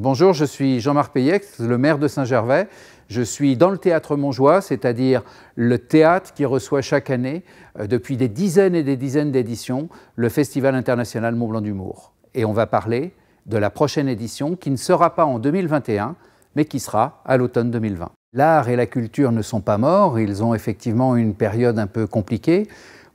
Bonjour, je suis Jean-Marc Payex, le maire de Saint-Gervais. Je suis dans le théâtre Montjoie, c'est-à-dire le théâtre qui reçoit chaque année, euh, depuis des dizaines et des dizaines d'éditions, le Festival international Mont-Blanc d'humour. Et on va parler de la prochaine édition qui ne sera pas en 2021, mais qui sera à l'automne 2020. L'art et la culture ne sont pas morts, ils ont effectivement une période un peu compliquée.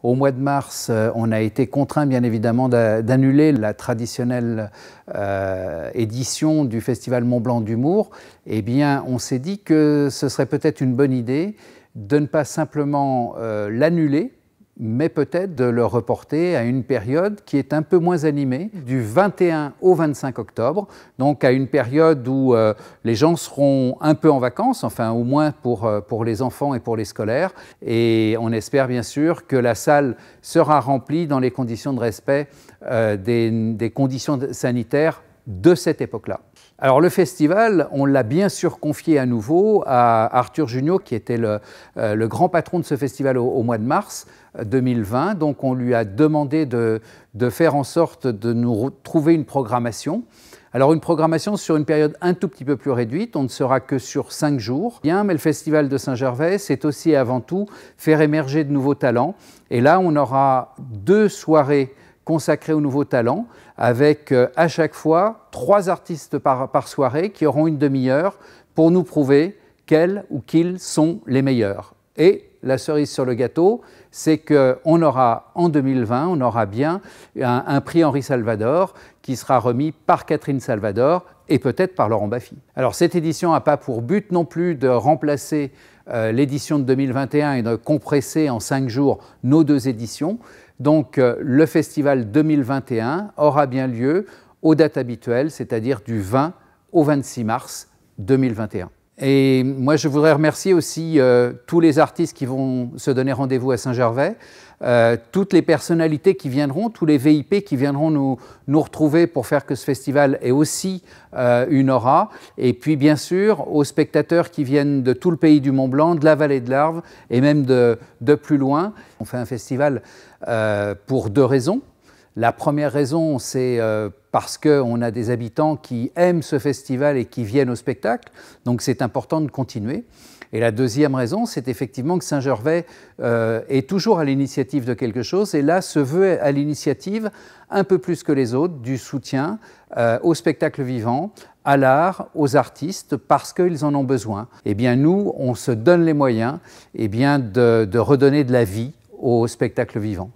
Au mois de mars, euh, on a été contraint bien évidemment d'annuler la traditionnelle euh, édition du Festival Mont Blanc d'humour. Eh bien, on s'est dit que ce serait peut-être une bonne idée de ne pas simplement euh, l'annuler, mais peut-être de le reporter à une période qui est un peu moins animée, du 21 au 25 octobre, donc à une période où euh, les gens seront un peu en vacances, enfin au moins euh, pour, les enfants et pour les scolaires, et on espère bien sûr que la salle sera remplie dans les conditions de respect euh, des conditions sanitaires de cette époque-là. Alors le festival, on l'a bien sûr confié à nouveau à Arthur Junio, qui était euh, le, grand patron de ce festival au, mois de mars 2020. Euh, Donc on lui a demandé de, faire en sorte de nous trouver une programmation. Alors une programmation sur une période un tout petit peu plus réduite, on ne sera que sur cinq jours. Bien, mais le Festival de Saint-Gervais, c'est aussi avant tout faire émerger de nouveaux talents. Et là, on aura deux soirées consacré aux nouveaux talents, avec euh, à chaque fois trois artistes par, soirée qui auront une demi-heure pour nous prouver qu'elles ou qu'ils sont les meilleurs. Et la cerise sur le gâteau, c'est qu'on aura en 2020, on aura bien un, prix Henri Salvador qui sera remis par Catherine Salvador et peut-être par Laurent Baffy. Alors cette édition n'a pas pour but non plus de remplacer euh, l'édition de 2021 et de compresser en cinq jours nos deux éditions, donc euh, le festival 2021 aura bien lieu aux dates habituelles, c'est-à-dire du 20 au 26 mars 2021. Et moi, je voudrais remercier aussi euh, tous les artistes qui vont se donner rendez-vous à Saint-Gervais, euh, toutes les personnalités qui viendront, tous les VIP qui viendront nous, nous retrouver pour faire que ce festival ait aussi euh, une aura. Et puis, bien sûr, aux spectateurs qui viennent de tout le pays du Mont-Blanc, de la vallée de l'Arve et même de, plus loin. On fait un festival pour deux raisons. La première raison, c'est euh, parce qu'on a des habitants qui aiment ce festival et qui viennent au spectacle, donc c'est important de continuer. Et la deuxième raison, c'est effectivement que Saint-Gervais euh, est toujours à l'initiative de quelque chose et là se veut à l'initiative un peu plus que les autres du soutien euh, au spectacle vivant, à l'art, aux artistes, parce qu'ils en ont besoin. Eh bien nous, on se donne les moyens eh bien, de, de redonner de la vie au spectacle vivant.